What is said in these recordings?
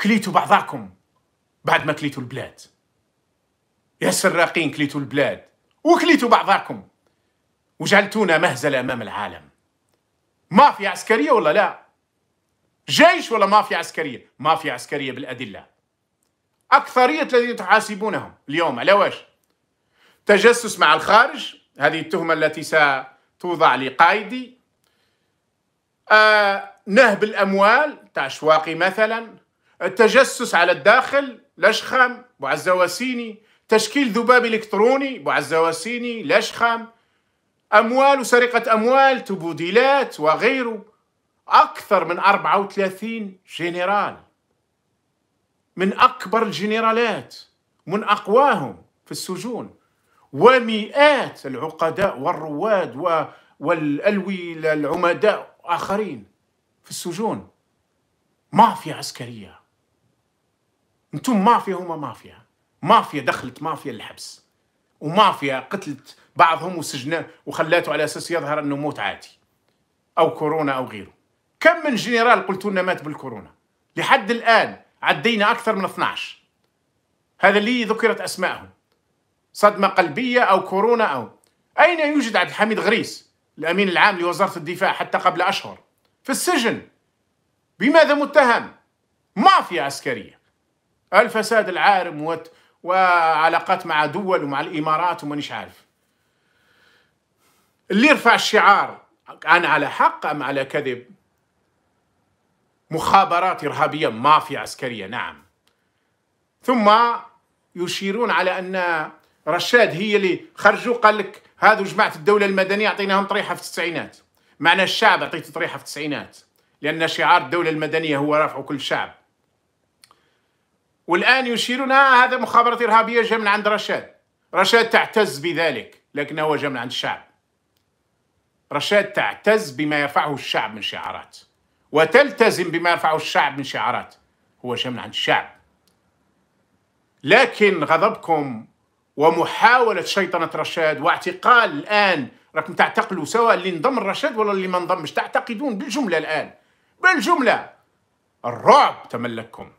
كليتوا بعضاكم بعد ما كليتوا البلاد يا سراقين كليتوا البلاد وكليتوا بعضاكم وجعلتونا مهزلة أمام العالم مافيا عسكرية ولا لا جيش ولا مافيا عسكرية مافيا عسكرية بالأدلة أكثرية الذين تحاسبونهم اليوم على واش تجسس مع الخارج هذه التهمة التي ستوضع لقايدي آه نهب الأموال تاع مثلا التجسس على الداخل لشخم وعزواسيني تشكيل ذباب إلكتروني وعزواسيني لشخم أموال وسرقة أموال تبوديلات وغيره أكثر من 34 جنرال من أكبر الجنرالات من أقواهم في السجون ومئات العقداء والرواد والألوي العمداء آخرين في السجون مافيا عسكرية انتم مافيا هما مافيا مافيا دخلت مافيا للحبس ومافيا قتلت بعضهم وسجنه وخلاته على اساس يظهر انه موت عادي او كورونا او غيره كم من جنرال قلتوا لنا مات بالكورونا لحد الان عدينا اكثر من 12 هذا اللي ذكرت اسمائهم صدمه قلبيه او كورونا او اين يوجد عبد الحميد غريس الامين العام لوزاره الدفاع حتى قبل اشهر في السجن بماذا متهم مافيا عسكريه الفساد العارم وت... وعلاقات مع دول ومع الامارات ومانيش عارف اللي يرفع الشعار انا على حق ام على كذب مخابرات ارهابيه مافيا عسكريه نعم ثم يشيرون على ان رشاد هي اللي خرجوا قال لك هذو جماعه الدوله المدنيه اعطيناهم طريحه في التسعينات معنى الشعب اعطيته طريحه في التسعينات لان شعار الدوله المدنيه هو رفع كل شعب والآن يشيرنا هذا مخابرات إرهابية جاء من عند رشاد رشاد تعتز بذلك لكنه هو جاء من عند الشعب رشاد تعتز بما يرفعه الشعب من شعارات وتلتزم بما يرفعه الشعب من شعارات هو جاء من عند الشعب لكن غضبكم ومحاولة شيطنة رشاد واعتقال الآن راكم تعتقلوا سواء اللي انضم الرشاد ولا اللي ما انضمش تعتقدون بالجملة الآن بالجملة الرعب تملككم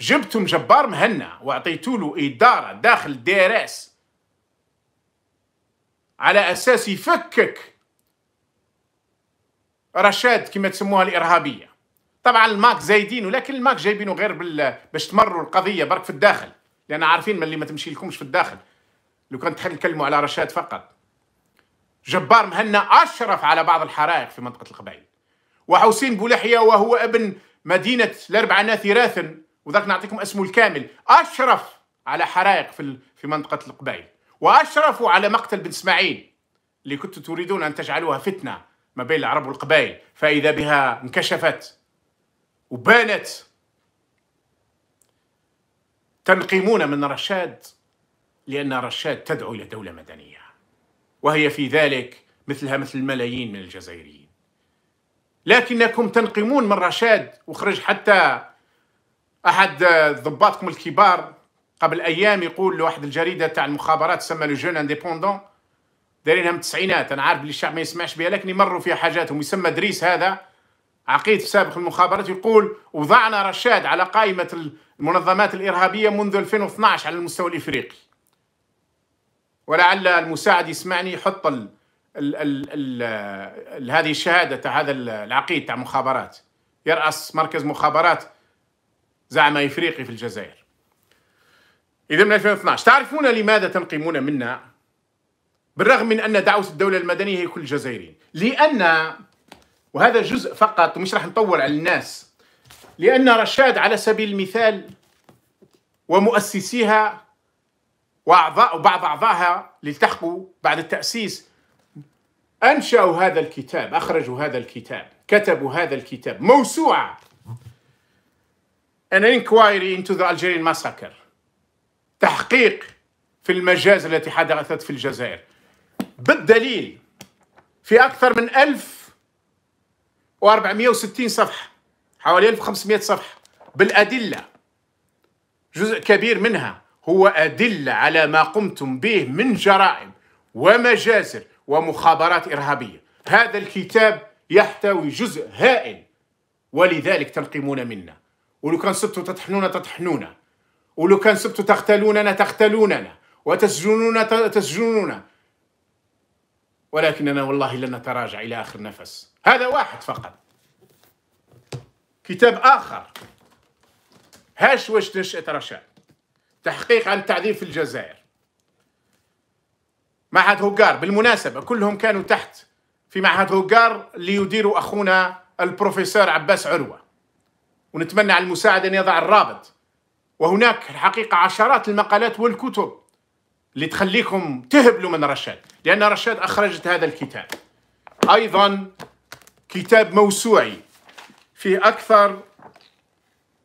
جبتم جبار مهنا واعطيتوا له اداره داخل دارس على اساس يفكك رشاد كما تسموها الارهابيه طبعا الماك زايدين ولكن الماك جايبينه غير باش تمروا القضيه برك في الداخل لان عارفين من اللي ما تمشي لكمش في الداخل لو كان نتكلموا على رشاد فقط جبار مهنا اشرف على بعض الحرائق في منطقه القبائل وحسين بولحيه وهو ابن مدينه الاربعه ناثي راثن وذاك نعطيكم اسمه الكامل اشرف على حرائق في في منطقه القبائل واشرفوا على مقتل بن اسماعيل اللي كنتم تريدون ان تجعلوها فتنه ما بين العرب والقبائل فاذا بها انكشفت وبانت تنقمون من رشاد لان رشاد تدعو الى دوله مدنيه وهي في ذلك مثلها مثل الملايين من الجزائريين لكنكم تنقمون من رشاد وخرج حتى احد ضباطكم الكبار قبل ايام يقول لواحد الجريده تاع المخابرات تسمى لو جون انديبوندون دايرينها من التسعينات انا عارف بلي الشعب ما يسمعش بها لكن يمروا فيها حاجاتهم يسمى دريس هذا عقيد في سابق المخابرات يقول وضعنا رشاد على قائمه المنظمات الارهابيه منذ 2012 على المستوى الافريقي ولعل المساعد يسمعني يحط ال ال ال ال هذه الشهاده تاع هذا العقيد تاع مخابرات يراس مركز مخابرات زعم إفريقي في الجزائر إذا من 2012 تعرفون لماذا تنقمون منا؟ بالرغم من أن دعوة الدولة المدنية هي كل الجزائريين لأن وهذا جزء فقط ومش راح نطول على الناس لأن رشاد على سبيل المثال ومؤسسيها وأعضاء وبعض أعضائها للتحقوا بعد التأسيس أنشأوا هذا الكتاب أخرجوا هذا الكتاب كتبوا هذا الكتاب موسوعة an inquiry into the Algerian massacre تحقيق في المجازر التي حدثت في الجزائر بالدليل في أكثر من 1460 صفحة حوالي 1500 صفحة بالأدلة جزء كبير منها هو أدلة على ما قمتم به من جرائم ومجازر ومخابرات إرهابية هذا الكتاب يحتوي جزء هائل ولذلك تنقمون منا ولو كان سبتوا تطحنونا تطحنونا ولو كان سبتوا تختلوننا تختلوننا وتسجنونا تسجنونا ولكننا والله لن نتراجع إلى آخر نفس هذا واحد فقط كتاب آخر هاش واش نشأت رشا تحقيق عن التعذيب في الجزائر معهد هوغار بالمناسبة كلهم كانوا تحت في معهد هوغار ليديروا أخونا البروفيسور عباس عروة ونتمنى على المساعد أن يضع الرابط وهناك الحقيقة عشرات المقالات والكتب اللي تخليكم تهبلوا من رشاد لأن رشاد أخرجت هذا الكتاب أيضا كتاب موسوعي فيه أكثر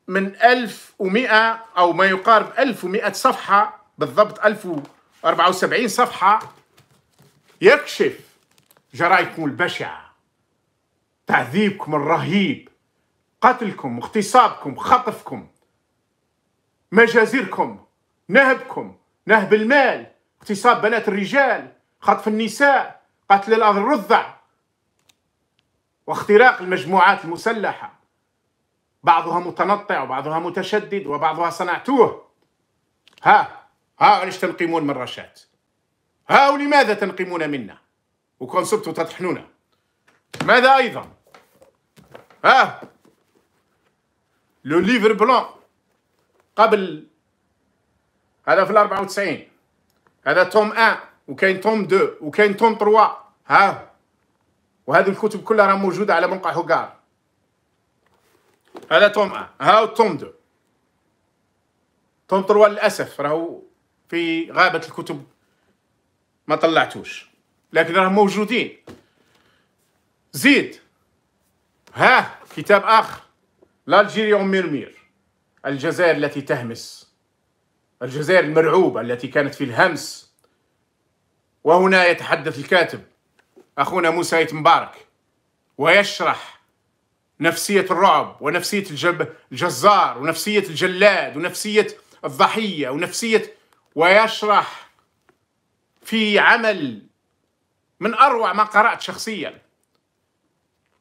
من ألف ومئة أو ما يقارب ألف ومئة صفحة بالضبط ألف واربعة وسبعين صفحة يكشف جرائكم البشعة تعذيبكم الرهيب قتلكم اغتصابكم خطفكم مجازركم نهبكم نهب المال اغتصاب بنات الرجال خطف النساء قتل الرضع واختراق المجموعات المسلحة بعضها متنطع وبعضها متشدد وبعضها صنعتوه ها ها علاش تنقمون من رشات ها ولماذا تنقمون منا وكون صبتوا تطحنونا ماذا أيضا ها لو ليفر بلون قبل هذا في ال 94 هذا توم 1 وكاين توم 2 وكاين توم 3 ها وهذه الكتب كلها راه موجوده على موقع هوكار هذا توم 1 ها توم 2 توم 3 للاسف راهو في غابه الكتب ما طلعتوش لكن راه موجودين زيد ها كتاب اخر لالجيريا أم مرمير الجزائر التي تهمس الجزائر المرعوبة التي كانت في الهمس وهنا يتحدث الكاتب أخونا موسى مبارك ويشرح نفسية الرعب ونفسية الجب الجزار ونفسية الجلاد ونفسية الضحية ونفسية ويشرح في عمل من أروع ما قرأت شخصيا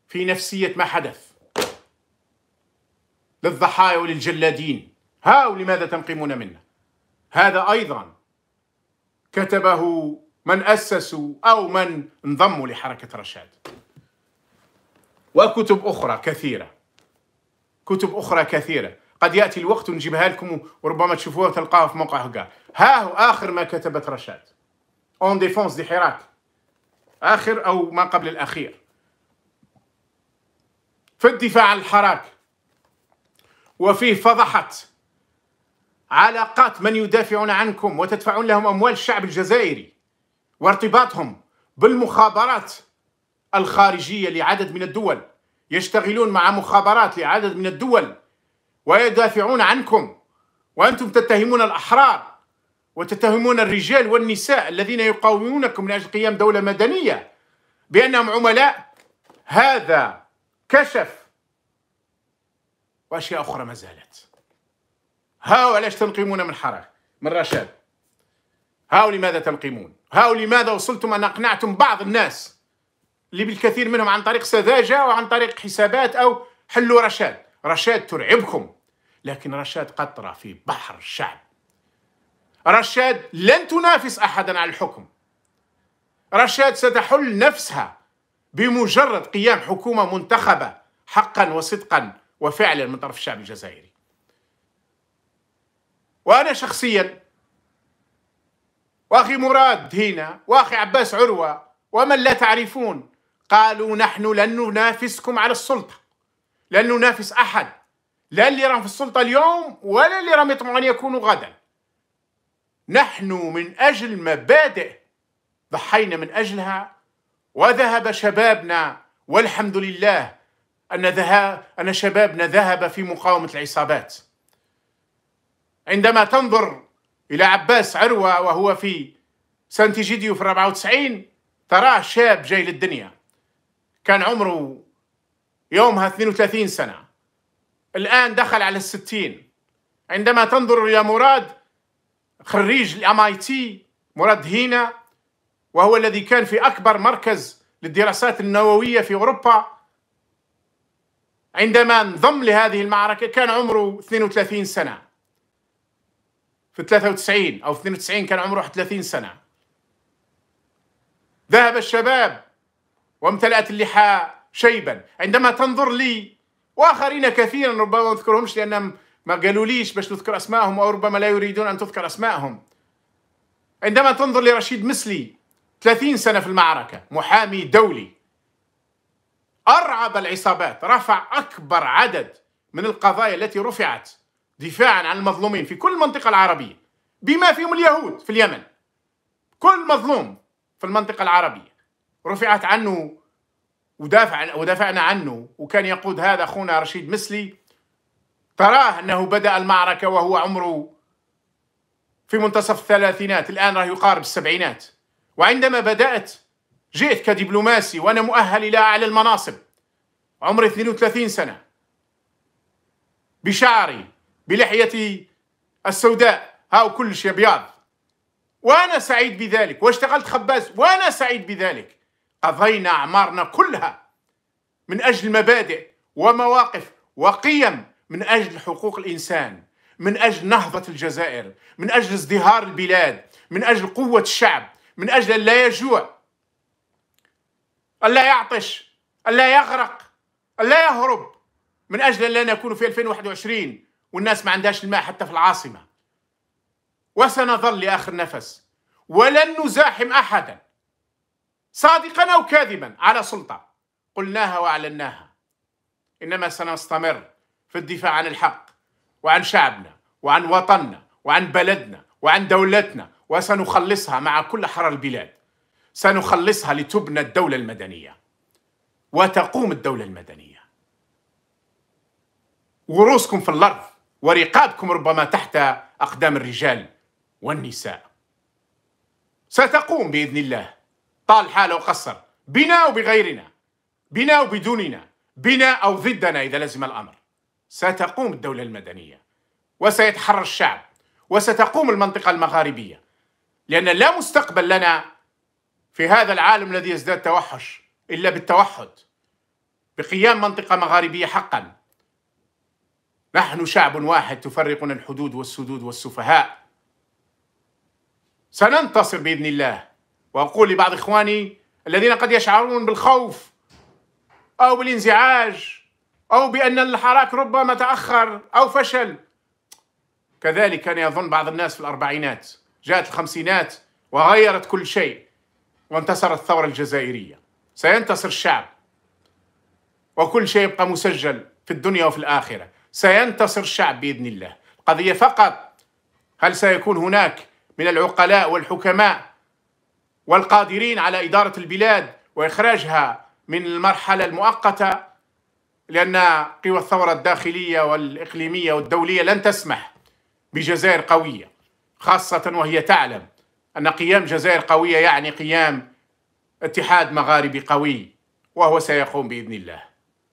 في نفسية ما حدث للضحايا وللجلادين هاو لماذا تنقمون منا هذا أيضا كتبه من أسسوا أو من انضموا لحركة رشاد وكتب أخرى كثيرة كتب أخرى كثيرة قد يأتي الوقت ونجيبها لكم وربما تشوفوها تلقاها في موقع هكا ها هو آخر ما كتبت رشاد اون ديفونس دي حراك آخر أو ما قبل الأخير في الدفاع عن الحراك وفيه فضحت علاقات من يدافعون عنكم وتدفعون لهم أموال الشعب الجزائري وارتباطهم بالمخابرات الخارجية لعدد من الدول يشتغلون مع مخابرات لعدد من الدول ويدافعون عنكم وأنتم تتهمون الأحرار وتتهمون الرجال والنساء الذين يقاومونكم من أجل قيام دولة مدنية بأنهم عملاء هذا كشف واشياء اخرى ما زالت هاو علاش تنقمون من حراك من رشاد هاو لماذا تنقمون هاو لماذا وصلتم ان اقنعتم بعض الناس اللي بالكثير منهم عن طريق سذاجه وعن طريق حسابات او حلوا رشاد رشاد ترعبكم لكن رشاد قطره في بحر الشعب رشاد لن تنافس احدا على الحكم رشاد ستحل نفسها بمجرد قيام حكومه منتخبه حقا وصدقا وفعلا من طرف الشعب الجزائري وأنا شخصيا وأخي مراد هنا وأخي عباس عروة ومن لا تعرفون قالوا نحن لن ننافسكم على السلطة لن ننافس أحد لا اللي راهم في السلطة اليوم ولا اللي راهم يطمعون أن يكونوا غدا نحن من أجل مبادئ ضحينا من أجلها وذهب شبابنا والحمد لله أن, أن شبابنا ذهب في مقاومة العصابات عندما تنظر إلى عباس عروة وهو في سانتيجيديو في 94 تراه شاب جاي للدنيا كان عمره يومها 32 سنة الآن دخل على الستين عندما تنظر إلى مراد خريج الام اي تي مراد هينا وهو الذي كان في أكبر مركز للدراسات النووية في أوروبا عندما انضم لهذه المعركة كان عمره 32 سنة في 93 أو 92 كان عمره 30 سنة ذهب الشباب وامتلأت اللحى شيبا عندما تنظر لي وآخرين كثيرا ربما ما أذكرهمش لأنهم ما قالوليش باش نذكر أسمائهم أو ربما لا يريدون أن تذكر أسمائهم عندما تنظر لرشيد مسلي 30 سنة في المعركة محامي دولي أرعب العصابات رفع أكبر عدد من القضايا التي رفعت دفاعا عن المظلومين في كل المنطقة العربية بما فيهم اليهود في اليمن كل مظلوم في المنطقة العربية رفعت عنه ودافع ودافعنا عنه وكان يقود هذا أخونا رشيد مسلي تراه أنه بدأ المعركة وهو عمره في منتصف الثلاثينات الآن راه يقارب السبعينات وعندما بدأت جئت كدبلوماسي وأنا مؤهل إلى أعلى المناصب عمري 32 سنة بشعري بلحيتي السوداء ها كل شيء أبيض وأنا سعيد بذلك واشتغلت خباز وأنا سعيد بذلك قضينا أعمارنا كلها من أجل مبادئ ومواقف وقيم من أجل حقوق الإنسان من أجل نهضة الجزائر من أجل ازدهار البلاد من أجل قوة الشعب من أجل لا يجوع ألا يعطش ألا يغرق ألا يهرب من أجل أن نكون في 2021 والناس ما عندهاش الماء حتى في العاصمة وسنظل لآخر نفس ولن نزاحم أحدا صادقا أو كاذبا على سلطة قلناها وأعلناها إنما سنستمر في الدفاع عن الحق وعن شعبنا وعن وطننا وعن بلدنا وعن دولتنا وسنخلصها مع كل حرى البلاد سنخلصها لتبنى الدولة المدنية وتقوم الدولة المدنية ورؤوسكم في الأرض ورقابكم ربما تحت أقدام الرجال والنساء ستقوم بإذن الله حال أو قصر بنا وبغيرنا بنا وبدوننا بنا أو ضدنا إذا لزم الأمر ستقوم الدولة المدنية وسيتحرر الشعب وستقوم المنطقة المغاربية لأن لا مستقبل لنا في هذا العالم الذي يزداد توحش إلا بالتوحد بقيام منطقة مغاربية حقا نحن شعب واحد تفرقنا الحدود والسدود والسفهاء سننتصر بإذن الله وأقول لبعض إخواني الذين قد يشعرون بالخوف أو بالانزعاج أو بأن الحراك ربما تأخر أو فشل كذلك كان يظن بعض الناس في الأربعينات جاءت الخمسينات وغيرت كل شيء وانتصر الثورة الجزائرية سينتصر الشعب وكل شيء يبقى مسجل في الدنيا وفي الآخرة سينتصر الشعب بإذن الله القضية فقط هل سيكون هناك من العقلاء والحكماء والقادرين على إدارة البلاد وإخراجها من المرحلة المؤقتة لأن قوى الثورة الداخلية والإقليمية والدولية لن تسمح بجزائر قوية خاصة وهي تعلم أن قيام جزائر قوية يعني قيام اتحاد مغاربي قوي وهو سيقوم بإذن الله